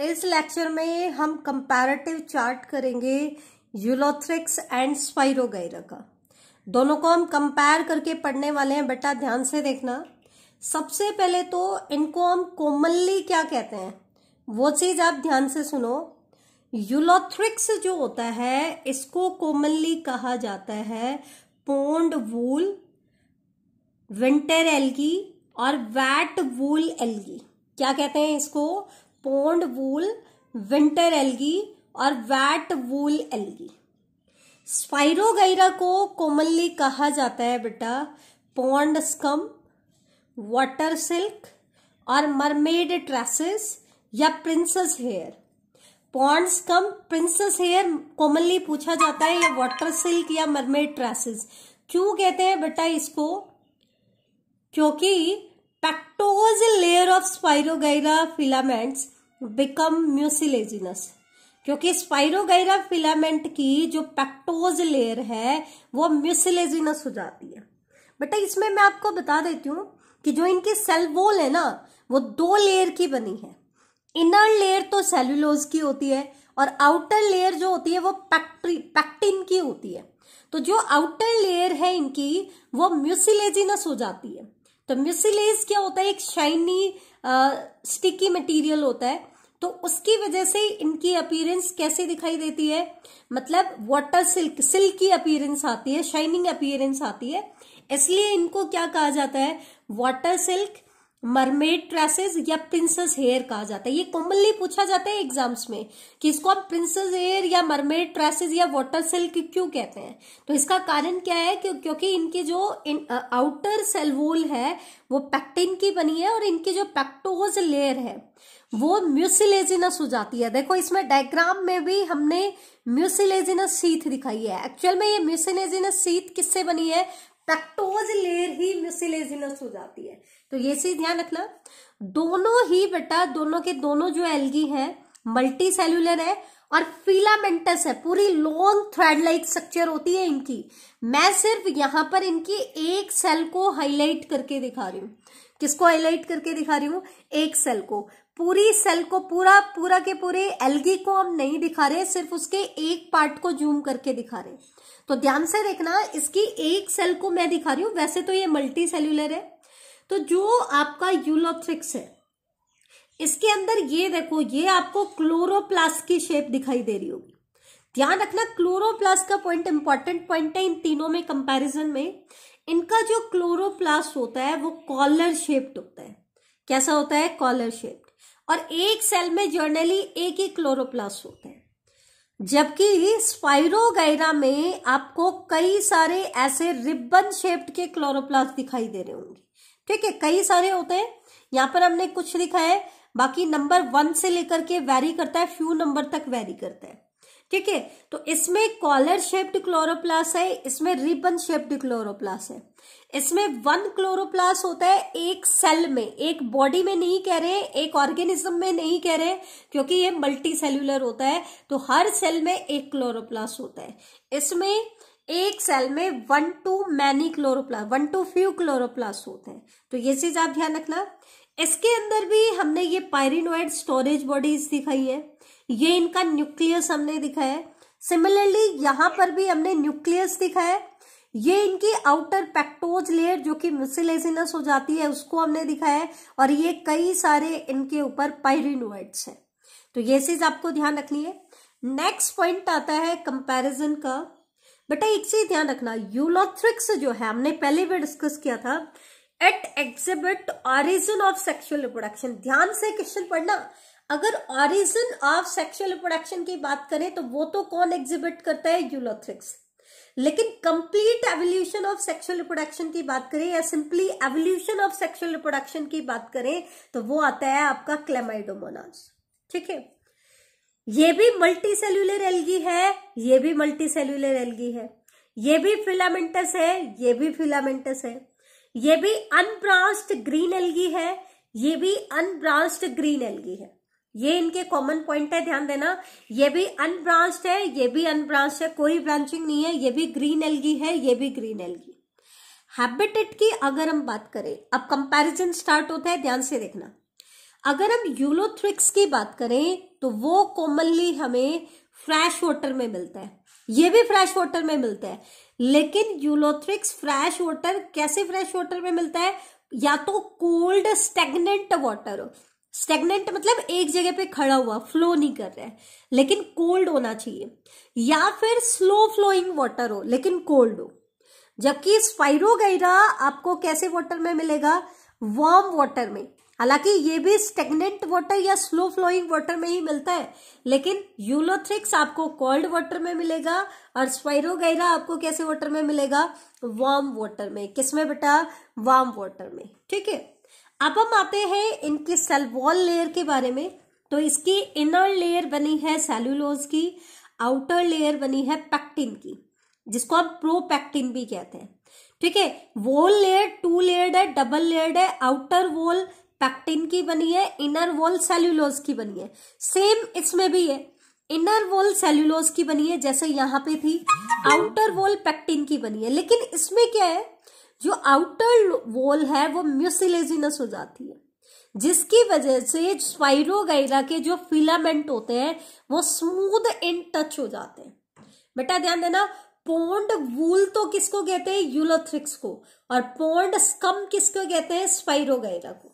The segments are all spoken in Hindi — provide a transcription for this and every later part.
इस लेक्चर में हम कंपैरेटिव चार्ट करेंगे यूलोथ्रिक्स एंड स्पाइरो का दोनों को हम कंपेयर करके पढ़ने वाले हैं बेटा ध्यान से देखना सबसे पहले तो इनको हम कॉमनली क्या कहते हैं वो चीज़ आप ध्यान से सुनो यूलोथ्रिक्स जो होता है इसको कॉमनली कहा जाता है पोंड वूल विंटर एल्गी और वैट वूल एल्गी क्या कहते हैं इसको पोंड वूल विंटर एलगी और वैट वूल एलगी स्पाइरोगाइरा को कॉमनली कहा जाता है बेटा पोंड स्कम वाटर सिल्क और मरमेड ट्रेसेस या princess hair pond scum princess hair commonly पूछा जाता है या वाटर सिल्क या मरमेड ट्रेसेस क्यों कहते हैं बेटा इसको क्योंकि pectose layer of Spirogyra filaments become mucilaginous क्योंकि स्पायरोगाइरा फिलामेंट की जो पैक्टोज लेयर है वो म्यूसिलेजिनस हो जाती है बेटा इसमें मैं आपको बता देती हूँ कि जो इनकी सेल वॉल है ना वो दो लेयर की बनी है इनर लेयर तो सेलुलोज की होती है और आउटर लेयर जो होती है वो पैक्ट्री पैक्टिन की होती है तो जो आउटर लेयर है इनकी वो म्यूसिलेजिनस हो जाती है तो म्यूसिलेज क्या होता है एक शाइनी स्टिकी मटेरियल होता है तो उसकी वजह से इनकी अपीयरेंस कैसे दिखाई देती है मतलब वाटर सिल्क सिल्क की अपीयरेंस आती है शाइनिंग अपीयरेंस आती है इसलिए इनको क्या कहा जाता है वाटर सिल्क मरमेड ट्रेसेस या प्रिंसेस हेयर कहा जाता है ये कॉमनली पूछा जाता है एग्जाम्स में कि इसको आप प्रिंसेस हेयर या मरमेड ट्रेसेस या वाटर सिल्क क्यों कहते हैं तो इसका कारण क्या है कि क्योंकि इनके जो इन, आ, आउटर सेलवोल है वो पैक्टिन की बनी है और इनकी जो पैक्टोज लेयर है वो म्यूसिलेजिनस हो जाती है देखो इसमें डायग्राम में भी हमने म्यूसिलेजिनस सीथ दिखाई है एक्चुअल में ये म्यूसिलेजिनस सीथ किससे बनी है फ्रक्टोज लेयर ही म्यूसिलेजिनस हो जाती है तो ये चीज ध्यान रखना दोनों ही बेटा दोनों के दोनों जो एल्गी है मल्टी सेल्यूलर है और फिलामेंटस है पूरी लॉन्ग थ्रेड लाइक स्ट्रक्चर होती है इनकी मैं सिर्फ यहां पर इनकी एक सेल को हाईलाइट करके दिखा रही हूं किसको हाईलाइट करके दिखा रही हूं एक सेल को पूरी सेल को पूरा पूरा के पूरे एल्गी को हम नहीं दिखा रहे सिर्फ उसके एक पार्ट को जूम करके दिखा रहे हैं तो ध्यान से देखना इसकी एक सेल को मैं दिखा रही हूं वैसे तो ये मल्टी सेल्यूलर है तो जो आपका यूलोथ्रिक्स है इसके अंदर ये देखो ये आपको क्लोरोप्लास्ट की शेप दिखाई दे रही होगी ध्यान रखना क्लोरोप्लास्ट का पॉइंट इंपॉर्टेंट पॉइंट है इन तीनों में कंपैरिजन में इनका जो क्लोरोप्लास्ट होता है वो कॉलर शेप्ड होता है कैसा होता है कॉलर शेप्ड और एक सेल में जर्नली एक ही क्लोरोप्लास्ट होता है जबकि स्पाइरोगैरा में आपको कई सारे ऐसे रिबन शेप्ड के क्लोरोप्लास्ट दिखाई दे रहे होंगे ठीक है कई सारे होते हैं यहां पर हमने कुछ लिखा है बाकी नंबर वन से लेकर के वैरी करता है फ्यू नंबर तक वैरी करता है ठीक है तो इसमें कॉलर शेप्ड क्लोरोप्लास है इसमें रिबन शेप्ड क्लोरोप्लास है इसमें वन क्लोरोप्लास होता है एक सेल में एक बॉडी में नहीं कह रहे एक ऑर्गेनिज्म में नहीं कह रहे क्योंकि ये मल्टी सेल्यूलर होता है तो हर सेल में एक क्लोरोप्लास होता है इसमें एक सेल में one to many chloroplast one to few chloroplast होते हैं तो ये चीज आप ध्यान रखना इसके अंदर भी हमने ये पायरिनोइड स्टोरेज बॉडीज दिखाई है ये इनका न्यूक्लियस हमने दिखाया है सिमिलरली यहां पर भी हमने न्यूक्लियस दिखाया है ये इनकी आउटर पैक्टोज लेयर जो कि मिसिलेजिनस हो जाती है उसको हमने दिखाया है और ये कई सारे इनके ऊपर पायरिनोइड्स है तो ये चीज आपको ध्यान रखनी है नेक्स्ट पॉइंट आता है कंपेरिजन का बेटा एक चीज ध्यान रखना यूलोथ्रिक्स जो है हमने पहले भी डिस्कस किया था it exhibit origin of sexual reproduction ध्यान से क्वेश्चन पढ़ना अगर ऑरिजिन ऑफ सेक्सुअल रिप्रोडक्शन की बात करें तो वो तो कौन एग्जिबिट करता है यूलोथ्रिक्स लेकिन complete evolution of sexual reproduction की बात करें या simply evolution of sexual reproduction की बात करें तो वो आता है आपका क्लेमाइडोमोनास ठीक है ये भी मल्टी सेल्यूलर एलगी है ये भी मल्टी सेल्यूलर एलगी है ये भी फिलामेंटस है ये भी फिलामेंटस है ये भी अनब्रांच्ड ग्रीन एलगी है ये भी अनब्रांच्ड ग्रीन एलगी है ये इनके कॉमन पॉइंट है ध्यान देना ये भी अनब्रांस्ड है ये भी अनब्रांस्ड है कोई ब्रांचिंग नहीं है ये भी ग्रीन एलगी है ये भी ग्रीन एलगी हैबिटेट की अगर हम बात करें अब कंपैरिजन स्टार्ट होता है ध्यान से देखना अगर हम यूलोथ्रिक्स की बात करें तो वो कॉमनली हमें फ्रेश वाटर में मिलता है ये भी फ्रेश वाटर में मिलता है लेकिन यूलोथ्रिक्स फ्रेश वाटर कैसे फ्रेश वाटर में मिलता है या तो कोल्ड स्टेगनेंट वाटर हो स्टेगनेंट मतलब एक जगह पे खड़ा हुआ फ्लो नहीं कर रहा है लेकिन कोल्ड होना चाहिए या फिर स्लो फ्लोइंग वाटर हो लेकिन कोल्ड हो जबकि स्पाइरोगाइरा आपको कैसे वाटर में मिलेगा वार्म वाटर में हालांकि ये भी स्टेगनेंट वाटर या स्लो फ्लोइंग वाटर में ही मिलता है लेकिन यूलोथ्रिक्स आपको कोल्ड वाटर में मिलेगा और स्पाइरो आपको कैसे वाटर में मिलेगा वार्म वाटर में किसमें बेटा वार्म वाटर में ठीक है अब हम आते हैं इनकी सेल वॉल लेयर के बारे में तो इसकी इनर लेयर बनी है सेल्यूलोज की आउटर लेयर बनी है पैक्टिन की जिसको प्रो प्रोपैक्टिन भी कहते हैं ठीक है वॉल लेयर टू लेयर्ड है डबल लेयर्ड है आउटर वॉल पैक्टिन की बनी है इनर वॉल सेल्यूलोज की बनी है सेम इसमें भी है इनर वॉल सेल्यूलोज की बनी है जैसे यहां पे थी आउटर वॉल पैक्टिन की बनी है लेकिन इसमें क्या है जो आउटर वॉल है वो म्यूसिलेजिनस हो जाती है जिसकी वजह से स्वाइरोगाइरा के जो फिलामेंट होते हैं वो स्मूथ एंड टच हो जाते हैं बेटा ध्यान देना पोंड वूल तो किसको कहते हैं यूलोथ्रिक्स को और पोंड स्कम किसको कहते हैं स्पाइरोगाइरा को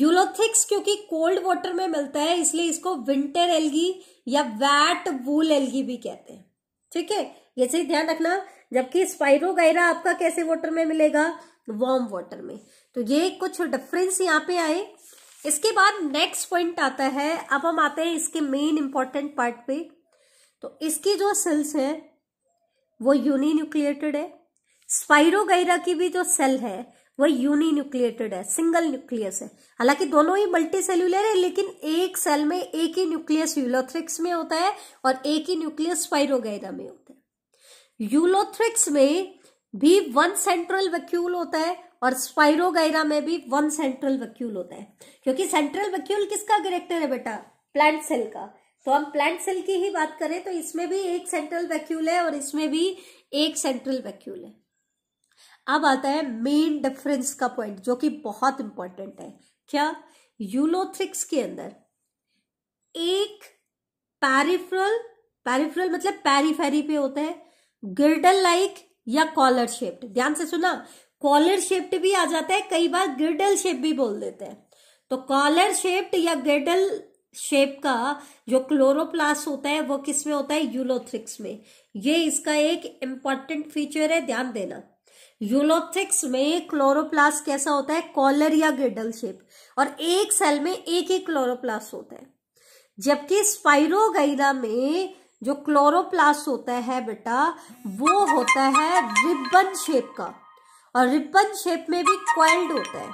यूलोथिक्स क्योंकि कोल्ड वाटर में मिलता है इसलिए इसको विंटर एल्गी या वैट वूल एल्गी भी कहते हैं ठीक है ये चीज ध्यान रखना जबकि गायरा आपका कैसे वाटर में मिलेगा वार्म वाटर में तो ये कुछ डिफरेंस यहाँ पे आए इसके बाद नेक्स्ट पॉइंट आता है अब हम आते हैं इसके मेन इंपॉर्टेंट पार्ट पे तो इसकी जो सेल्स है वो यूनिन्यूक्लिएटेड है गायरा की भी जो सेल है वह न्यूक्लिएटेड है सिंगल न्यूक्लियस है हालांकि दोनों ही मल्टी सेल्यूलर है लेकिन एक सेल में एक ही न्यूक्लियस यूलोथ्रिक्स में होता है और एक ही न्यूक्लियस फाइरोगेरा में होता है यूलोथ्रिक्स में भी वन सेंट्रल वैक्यूल होता है और स्पाइरोगैरा में भी वन सेंट्रल वैक्यूल होता है क्योंकि सेंट्रल वैक्यूल किसका करेक्टर है बेटा प्लांट सेल का तो हम प्लांट सेल की ही बात करें तो इसमें भी एक सेंट्रल वैक्यूल है और इसमें भी एक सेंट्रल वैक्यूल है अब आता है मेन डिफरेंस का पॉइंट जो कि बहुत इंपॉर्टेंट है क्या यूलोथ्रिक्स के अंदर एक पैरिफ्रल पैरिफ्रल मतलब पैरीफेरी पे होता है गिर्डल लाइक या कॉलर शेप्ड ध्यान से सुना कॉलर शेप्ड भी आ जाता है कई बार गिर्डल शेप भी बोल देते हैं तो कॉलर शेप्ड या गिर्डल शेप का जो क्लोरोप्लास होता है वो किसमें होता है यूलोथ्रिक्स में ये इसका एक इंपॉर्टेंट फीचर है ध्यान देना यूलोथिक्स में क्लोरोप्लास्ट कैसा होता है कॉलर या गिडल शेप और एक सेल में एक ही क्लोरोप्लास्ट होता है जबकि स्पाइरोगाइना में जो क्लोरोप्लास्ट होता है बेटा वो होता है रिबन शेप का और रिबन शेप में भी क्वाइल्ड होता है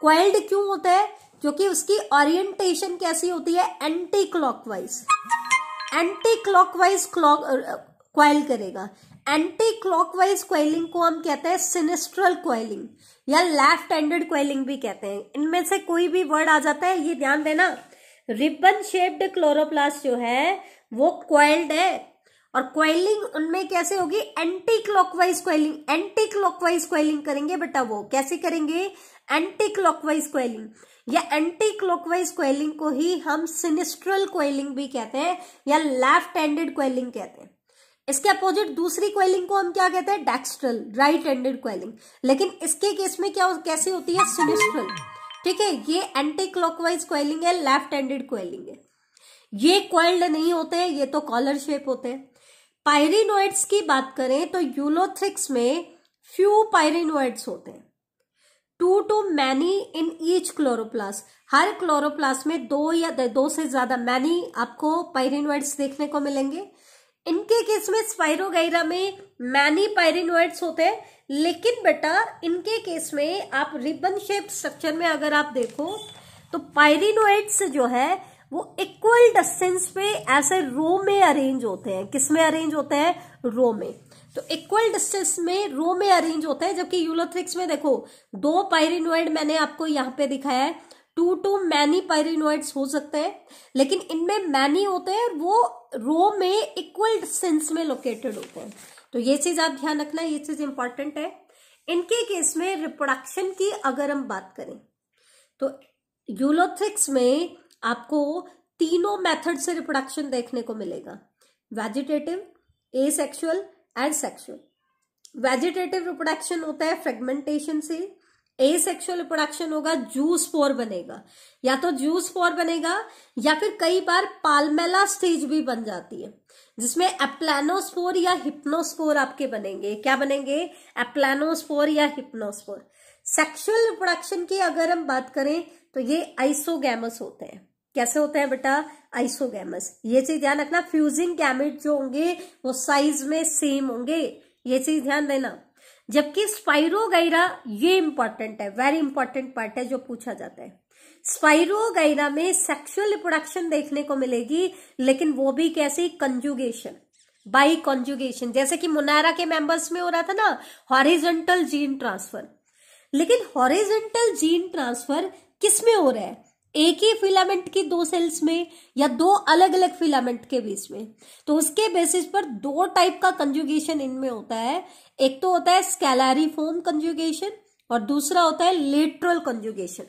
क्वाइल्ड क्यों होता है क्योंकि उसकी ओरिएंटेशन कैसी होती है anti clockwise anti clockwise clock coil करेगा एंटी क्लॉकवाइज क्वाइलिंग को हम कहते हैं सिनेस्ट्रल क्वाइलिंग या लेफ्ट हैंडेड क्वाइलिंग भी कहते हैं इनमें से कोई भी वर्ड आ जाता है ये ध्यान देना रिबन शेप्ड क्लोरोप्लास्ट जो है वो क्वाइल्ड है और क्वाइलिंग उनमें कैसे होगी anti clockwise coiling anti clockwise coiling करेंगे बेटा वो कैसे करेंगे एंटी क्लॉकवाइज क्वाइलिंग या एंटी क्लॉकवाइज क्वाइलिंग को ही हम सिनेस्ट्रल क्वाइलिंग भी कहते हैं या लेफ्ट हैंडेड क्वाइलिंग कहते हैं इसके अपोजिट दूसरी क्वेलिंग को हम क्या कहते हैं डेक्स्ट्रल राइट एंडेड क्वेलिंग लेकिन इसके केस में क्या कैसे होती है सिनिस्ट्रल ठीक है ये एंटी क्लॉकवाइज क्वेलिंग है लेफ्ट हैंडेड क्वेलिंग है ये क्वेल्ड नहीं होते हैं ये तो कॉलर शेप होते हैं पायरिनोइड्स की बात करें तो यूलोथ्रिक्स में फ्यू पायरिनोइड्स होते हैं two to many in each chloroplast हर क्लोरोप्लास में दो या दो से ज्यादा मैनी आपको पायरिनोइड्स देखने को मिलेंगे इनके केस में स्पाइरो में मैनी पायरिनोइड्स होते हैं लेकिन बेटा इनके केस में आप रिबन शेप स्ट्रक्चर में अगर आप देखो तो पायरिनोइड्स जो है वो इक्वल डिस्टेंस पे ऐसे रो में अरेंज होते हैं किस में अरेंज होते हैं रो में तो इक्वल डिस्टेंस में रो में अरेंज होते हैं जबकि यूलोथ्रिक्स में देखो दो पायरिनोइड मैंने आपको यहाँ पे दिखाया है टू टू मैनी पायरिनोइड्स हो सकते हैं लेकिन इनमें मैनी होते हैं और वो रो में इक्वल सेंस में लोकेटेड होते हैं तो ये चीज आप ध्यान रखना ये चीज इंपॉर्टेंट है इनके केस में रिप्रोडक्शन की अगर हम बात करें तो यूलोथिक्स में आपको तीनों मेथड से रिप्रोडक्शन देखने को मिलेगा vegetative asexual and sexual vegetative reproduction होता है फ्रेगमेंटेशन से ए सेक्सुअल प्रोडक्शन होगा जूस फोर बनेगा या तो जूस फोर बनेगा या फिर कई बार पालमेला स्टेज भी बन जाती है जिसमें एप्लानोस्पोर या हिप्नोस्पोर आपके बनेंगे क्या बनेंगे एप्लानोस्पोर या हिप्नोस्पोर सेक्सुअल रिप्रोडक्शन की अगर हम बात करें तो ये आइसोगैमस होते हैं कैसे होते हैं बेटा आइसोगैमस ये चीज ध्यान रखना फ्यूजिंग गैमेट जो होंगे वो साइज में सेम होंगे ये चीज ध्यान देना जबकि स्पाइरोगैरा ये इंपॉर्टेंट है वेरी इंपॉर्टेंट पार्ट है जो पूछा जाता है स्पाइरोगैरा में सेक्सुअल रिप्रोडक्शन देखने को मिलेगी लेकिन वो भी कैसे कंजुगेशन बाई कंजुगेशन जैसे कि मुनारा के मेंबर्स में हो रहा था ना हॉरिजेंटल जीन ट्रांसफर लेकिन हॉरिजेंटल जीन ट्रांसफर किस में हो रहा है एक ही फिलामेंट की दो सेल्स में या दो अलग अलग फिलामेंट के बीच में तो उसके बेसिस पर दो टाइप का कंजुगेशन इनमें होता है एक तो होता है स्कैलारी फॉर्म कंजुगेशन और दूसरा होता है लेटरल कंजुगेशन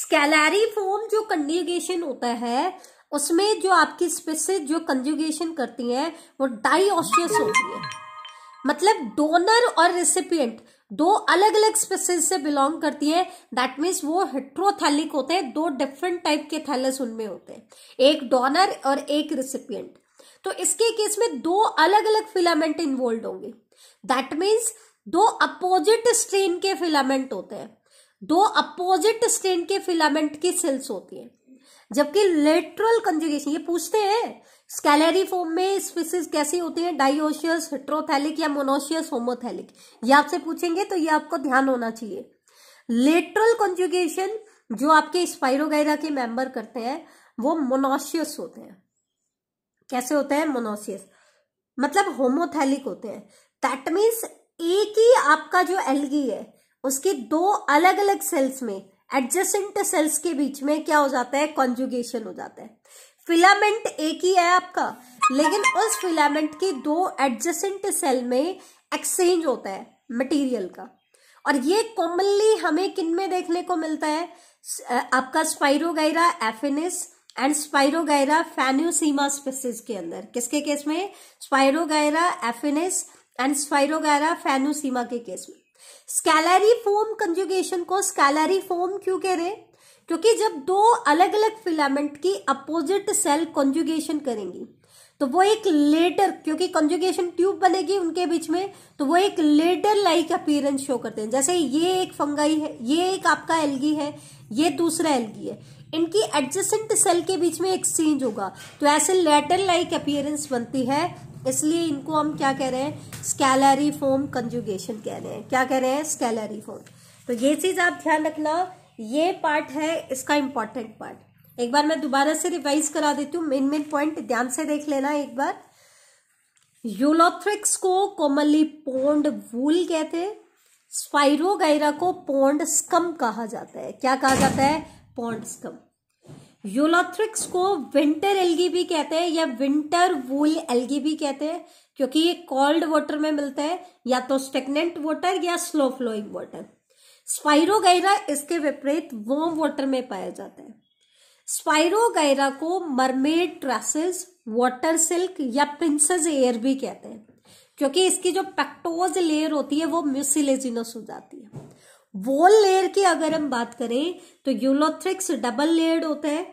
स्कैलारी फॉर्म जो कंजुगेशन होता है उसमें जो आपकी स्पेसिस जो कंजुगेशन करती हैं वो डाइ होती है मतलब डोनर और रेसिपियंट दो अलग अलग स्पेसिस से बिलोंग करती है दैट मीन्स वो हेट्रोथैलिक होते हैं दो डिफरेंट टाइप के थैलस उनमें होते हैं एक डोनर और एक रिसिपियंट तो इसके केस में दो अलग अलग फिलामेंट इन्वॉल्व होंगे दैट मीन्स दो अपोजिट स्ट्रेन के फिलामेंट होते हैं दो अपोजिट स्ट्रेन के फिलामेंट की सेल्स होती है जबकि लेटरल कंजुगेशन ये पूछते हैं स्केलरी फॉर्म में स्पीसीज कैसी होती है डाइओशियस हेट्रोथैलिक या मोनोशियस होमोथैलिक ये आपसे पूछेंगे तो ये आपको ध्यान होना चाहिए लेटरल कंजुगेशन जो आपके स्पायरोगैरा के मेंबर करते हैं वो मोनोशियस होते हैं कैसे होते हैं मोनोशियस मतलब होमोथैलिक होते हैं दैट मीन्स एक ही आपका जो एलगी है उसके दो अलग अलग सेल्स में एडजेसेंट सेल्स के बीच में क्या हो जाता है कॉन्जुगेशन हो जाता है फिलामेंट एक ही है आपका लेकिन उस फिलामेंट के दो एडजसेंट सेल में एक्सचेंज होता है मटेरियल का और ये कॉमनली हमें किन में देखने को मिलता है आपका स्पाइरोगाइरा एफिनिस एंड स्पाइरोगाइरा फैन्यूसीमा स्पेसिस के अंदर किसके केस में स्पाइरोगाइरा एफिनिस एंड स्पाइरोगाइरा फैन्यूसीमा के केस में स्कैलरी फोम कंजुगेशन को स्कैलरी फोम क्यों कह रहे हैं क्योंकि जब दो अलग अलग फिलामेंट की अपोजिट सेल कॉन्जुगेशन करेंगी तो वो एक लेटर क्योंकि कंजुगेशन ट्यूब बनेगी उनके बीच में तो वो एक लेटर लाइक अपीयरेंस शो करते हैं जैसे ये एक फंगाई है ये एक आपका एलगी है ये दूसरा एलगी है इनकी एडजस्टेंट सेल के बीच में एक्सचेंज होगा तो ऐसे लेटर लाइक अपीयरेंस बनती है इसलिए इनको हम क्या कह रहे हैं स्कैलरी फॉर्म कंजुगेशन कह रहे हैं क्या कह रहे हैं स्कैलरी फॉर्म तो ये चीज आप ध्यान रखना ये पार्ट है इसका इंपॉर्टेंट पार्ट एक बार मैं दोबारा से रिवाइज करा देती हूँ मेन मेन पॉइंट ध्यान से देख लेना एक बार यूलोथ्रिक्स को कोमली पोंड वूल कहते हैं स्पाइरोगाइरा को पोंड स्कम कहा जाता है क्या कहा जाता है पोंड स्कम यूलोथ्रिक्स को विंटर एलगी भी कहते हैं या विंटर वूल एलगी भी कहते हैं क्योंकि ये कोल्ड वाटर में मिलता है या तो स्टेगनेंट वाटर या स्लो फ्लोइंग वाटर स्पायरोगायरा इसके विपरीत वॉर्म वाटर में पाया जाता है स्पायरोगायरा को मरमेड ट्रेसेस वाटर सिल्क या प्रिंसेस एयर भी कहते हैं क्योंकि इसकी जो पेक्टोज लेयर होती है वो म्यूसिलेजिनस हो जाती है वॉल लेयर की अगर हम बात करें तो यूलोथ्रिक्स डबल लेयर्ड होता है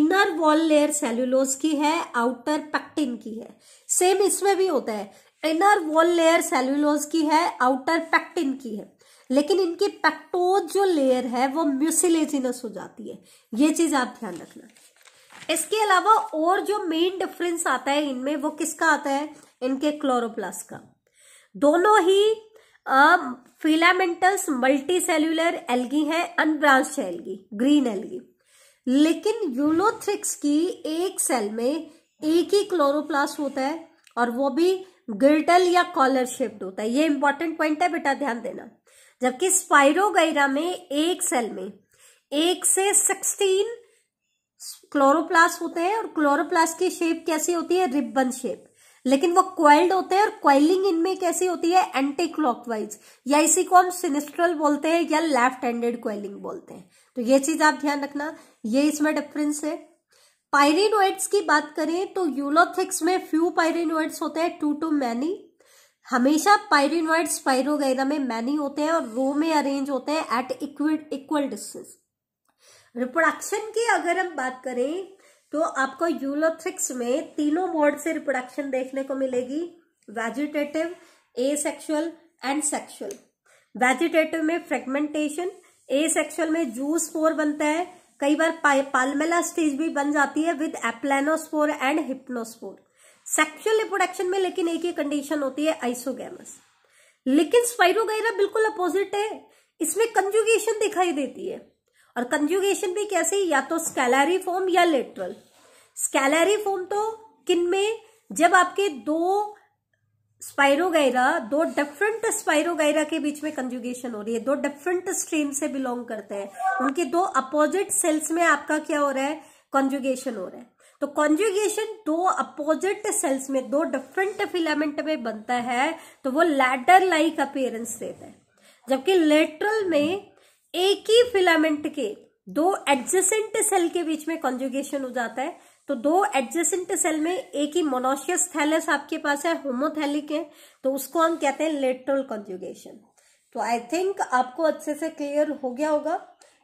इनर वॉल लेयर सेल्यूलोज की है आउटर पेक्टिन की है सेम इसमें भी होता है इनर वॉल लेयर सेल्यूलोज की है आउटर पेक्टिन की है लेकिन इनकी पेक्टोज जो लेयर है वो म्यूसिलेजिनस हो जाती है ये चीज आप ध्यान रखना इसके अलावा और जो मेन डिफरेंस आता है इनमें वो किसका आता है इनके क्लोरोप्लास का दोनों ही फिलामेंटस मल्टी सेल्यूलर एलगी है अनब्रांच एलगी ग्रीन एलगी लेकिन यूलोथ्रिक्स की एक सेल में एक ही क्लोरोप्लास होता है और वो भी गिल्टल या कॉलर शेप्ड होता है ये इंपॉर्टेंट पॉइंट है बेटा ध्यान देना जबकि स्पाइरोगैरा में एक सेल में एक से सिक्सटीन क्लोरोप्लास होते हैं और क्लोरोप्लास की शेप कैसी होती है रिबन शेप लेकिन वो क्वाइल्ड होते हैं और क्वाइलिंग इनमें कैसी होती है एंटी क्लॉकवाइज या इसी को हम सिनेस्ट्रल बोलते हैं या लेफ्ट हैंडेड क्वाइलिंग बोलते हैं तो ये चीज आप ध्यान रखना ये इसमें डिफरेंस है पायरिनोइड्स की बात करें तो यूलोथिक्स में फ्यू पायरिनोइड्स होते हैं टू टू मैनी हमेशा पायरिनोइड स्पायरोगैरा में मैनी होते हैं और रो में अरेंज होते हैं at equid equal distance reproduction की अगर हम बात करें तो आपको यूलोथ्रिक्स में तीनों मोड से रिप्रोडक्शन देखने को मिलेगी vegetative asexual and sexual vegetative में फ्रेगमेंटेशन ए सेक्शुअल में जूस फोर बनता है कई बार पालमेला स्टेज भी बन जाती है with aplanospore and hypnospore sexual reproduction में लेकिन एक ही कंडीशन होती है आइसोगेमस लेकिन स्पाइरोगेरा बिल्कुल अपोजिट है इसमें कंजुगेशन दिखाई देती है और कंजुगेशन भी कैसे या तो स्कैलरी फॉर्म या लेटरल स्कैलरी फॉर्म तो किन में जब आपके दो स्पाइरोगेरा दो डिफरेंट स्पाइरोगेरा के बीच में कंजुगेशन हो रही है दो डिफरेंट स्ट्रीम से बिलोंग करते हैं उनके दो अपोजिट सेल्स में आपका क्या हो रहा है कंजुगेशन हो रहा है तो कॉन्जुगेशन दो अपोजिट सेल्स में दो डिफरेंट फिलामेंट में बनता है तो वो लैडर लाइक अपेयरेंस देता है जबकि लेटरल में एक ही फिलामेंट के दो एडजेसेंट सेल के बीच में कॉन्जुगेशन हो जाता है तो दो एडजेसेंट सेल में एक ही मोनोशियस थैलस आपके पास है होमोथैलिक है तो उसको हम कहते हैं लेटरल कॉन्जुगेशन तो आई थिंक आपको अच्छे से क्लियर हो गया होगा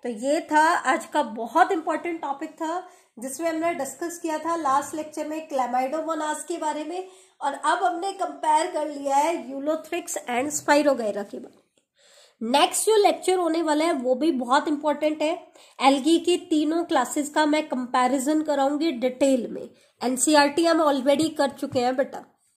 तो ये था आज का बहुत इंपॉर्टेंट टॉपिक था जिसमें हमने डिस्कस किया था लास्ट लेक्चर में क्लेमाइडोमोनास के बारे में और अब हमने कंपेयर कर लिया है यूलोथ्रिक्स एंड स्पाइरोगैरा के बारे में नेक्स्ट जो लेक्चर होने वाला है वो भी बहुत इंपॉर्टेंट है एलगी की तीनों क्लासेस का मैं कंपैरिजन कराऊंगी डिटेल में एनसीआरटी e हम ऑलरेडी कर चुके हैं बेटा